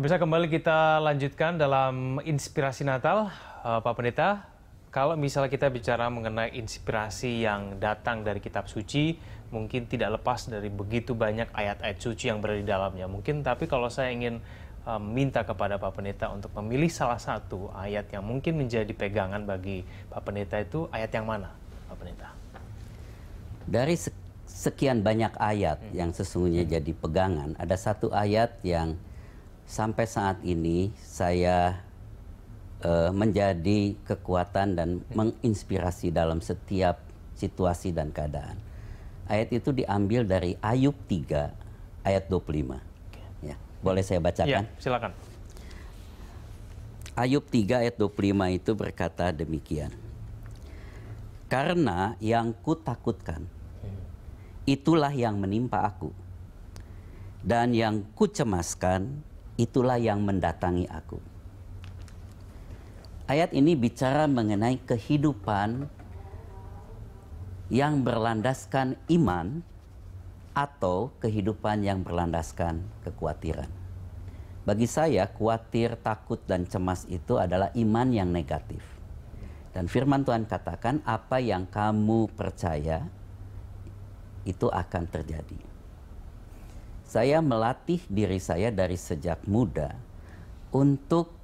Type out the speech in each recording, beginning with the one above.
Pemirsa kembali kita lanjutkan dalam inspirasi Natal, uh, Pak Pendeta. Kalau misalnya kita bicara mengenai inspirasi yang datang dari kitab suci, mungkin tidak lepas dari begitu banyak ayat-ayat suci yang berada di dalamnya. Mungkin tapi kalau saya ingin uh, minta kepada Pak Pendeta untuk memilih salah satu ayat yang mungkin menjadi pegangan bagi Pak Pendeta itu ayat yang mana, Pak Pendeta? Dari sekian banyak ayat hmm. yang sesungguhnya hmm. jadi pegangan, ada satu ayat yang sampai saat ini saya uh, menjadi kekuatan dan menginspirasi dalam setiap situasi dan keadaan. Ayat itu diambil dari Ayub 3 ayat 25. Ya, boleh saya bacakan? Ya, silakan. Ayub 3 ayat 25 itu berkata demikian. Karena yang kutakutkan itulah yang menimpa aku. Dan yang kucemaskan itulah yang mendatangi aku. Ayat ini bicara mengenai kehidupan yang berlandaskan iman atau kehidupan yang berlandaskan kekhawatiran. Bagi saya, khawatir, takut, dan cemas itu adalah iman yang negatif. Dan firman Tuhan katakan, apa yang kamu percaya itu akan terjadi saya melatih diri saya dari sejak muda untuk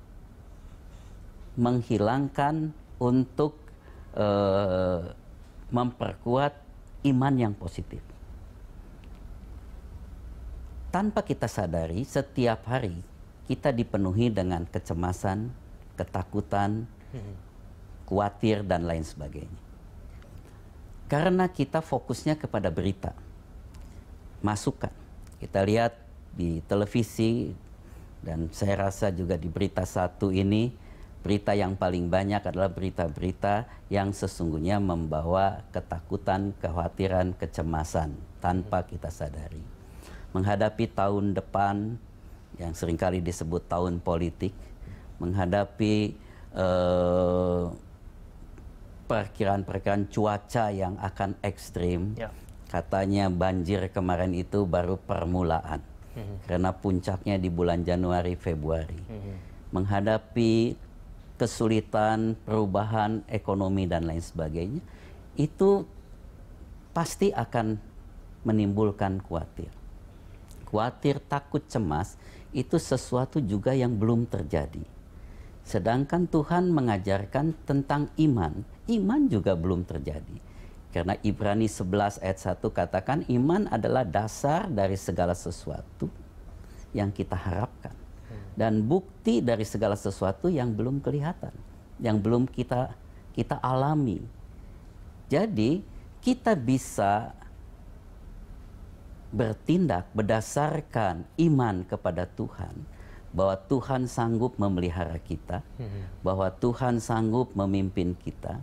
menghilangkan, untuk uh, memperkuat iman yang positif. Tanpa kita sadari, setiap hari kita dipenuhi dengan kecemasan, ketakutan, khawatir, dan lain sebagainya. Karena kita fokusnya kepada berita, masukan, kita lihat di televisi dan saya rasa juga di berita satu ini berita yang paling banyak adalah berita-berita yang sesungguhnya membawa ketakutan, kekhawatiran, kecemasan tanpa kita sadari. Menghadapi tahun depan yang seringkali disebut tahun politik, menghadapi eh, perkiraan-perkiraan uh, cuaca yang akan ekstrim, yeah katanya banjir kemarin itu baru permulaan mm-hmm. karena puncaknya di bulan Januari Februari mm-hmm. menghadapi kesulitan perubahan ekonomi dan lain sebagainya itu pasti akan menimbulkan khawatir khawatir takut cemas itu sesuatu juga yang belum terjadi sedangkan Tuhan mengajarkan tentang iman iman juga belum terjadi karena Ibrani 11 ayat 1 katakan iman adalah dasar dari segala sesuatu yang kita harapkan dan bukti dari segala sesuatu yang belum kelihatan, yang belum kita kita alami. Jadi, kita bisa bertindak berdasarkan iman kepada Tuhan bahwa Tuhan sanggup memelihara kita, hmm. bahwa Tuhan sanggup memimpin kita,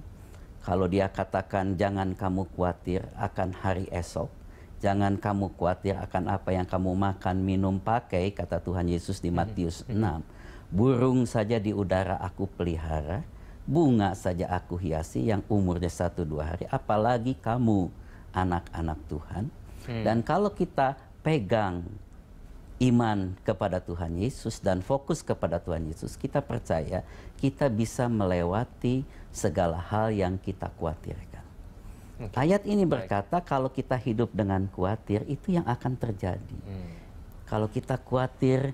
kalau dia katakan jangan kamu khawatir akan hari esok, jangan kamu khawatir akan apa yang kamu makan, minum, pakai, kata Tuhan Yesus di Matius 6. Mhm. Burung saja di udara aku pelihara, bunga saja aku hiasi yang umurnya satu dua hari, apalagi kamu anak-anak Tuhan. Hmm. Dan kalau kita pegang iman kepada Tuhan Yesus dan fokus kepada Tuhan Yesus, kita percaya kita bisa melewati segala hal yang kita khawatirkan. Okay. Ayat ini berkata kalau kita hidup dengan khawatir itu yang akan terjadi. Hmm. Kalau kita khawatir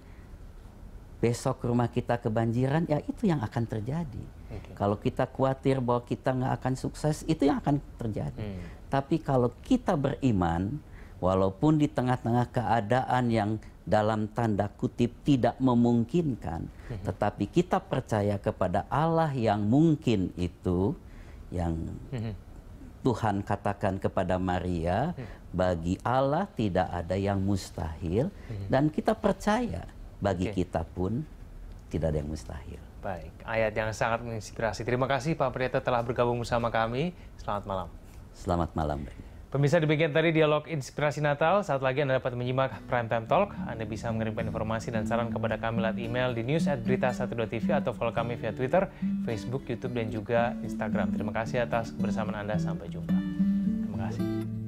besok rumah kita kebanjiran, ya itu yang akan terjadi. Okay. Kalau kita khawatir bahwa kita nggak akan sukses, itu yang akan terjadi. Hmm. Tapi kalau kita beriman, walaupun di tengah-tengah keadaan yang dalam tanda kutip tidak memungkinkan, hmm. tetapi kita percaya kepada Allah yang mungkin itu yang hmm. Tuhan katakan kepada Maria, hmm. bagi Allah tidak ada yang mustahil dan kita percaya bagi okay. kita pun tidak ada yang mustahil. Baik, ayat yang sangat menginspirasi. Terima kasih Pak Priyata telah bergabung bersama kami. Selamat malam. Selamat malam. Pemirsa demikian tadi dialog inspirasi Natal. Saat lagi Anda dapat menyimak Prime Time Talk. Anda bisa mengirimkan informasi dan saran kepada kami lewat email di news newsberita dua tv atau follow kami via Twitter, Facebook, YouTube dan juga Instagram. Terima kasih atas kebersamaan Anda. Sampai jumpa. Terima kasih.